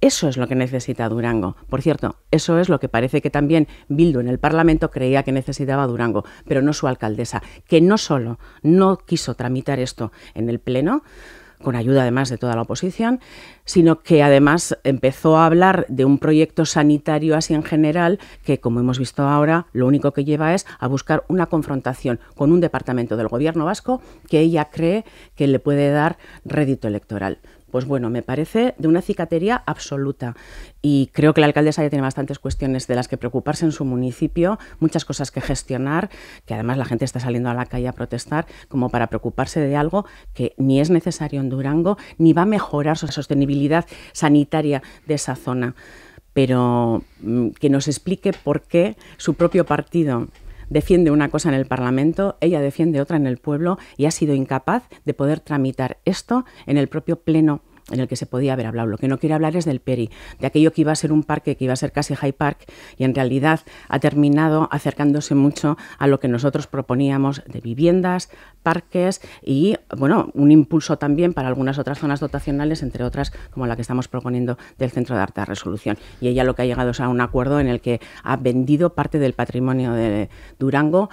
Eso es lo que necesita Durango. Por cierto, eso es lo que parece que también Bildu en el Parlamento creía que necesitaba Durango, pero no su alcaldesa, que no solo no quiso tramitar esto en el Pleno, con ayuda además de toda la oposición, sino que además empezó a hablar de un proyecto sanitario así en general que, como hemos visto ahora, lo único que lleva es a buscar una confrontación con un departamento del gobierno vasco que ella cree que le puede dar rédito electoral. Pues bueno, me parece de una cicatería absoluta. Y creo que la alcaldesa ya tiene bastantes cuestiones de las que preocuparse en su municipio, muchas cosas que gestionar, que además la gente está saliendo a la calle a protestar, como para preocuparse de algo que ni es necesario en Durango, ni va a mejorar su sostenibilidad sanitaria de esa zona. Pero mm, que nos explique por qué su propio partido defiende una cosa en el Parlamento, ella defiende otra en el pueblo y ha sido incapaz de poder tramitar esto en el propio Pleno en el que se podía haber hablado. Lo que no quiere hablar es del Peri, de aquello que iba a ser un parque, que iba a ser casi High Park, y en realidad ha terminado acercándose mucho a lo que nosotros proponíamos de viviendas, parques y, bueno, un impulso también para algunas otras zonas dotacionales, entre otras como la que estamos proponiendo del Centro de Arte de Resolución. Y ella lo que ha llegado es a un acuerdo en el que ha vendido parte del patrimonio de Durango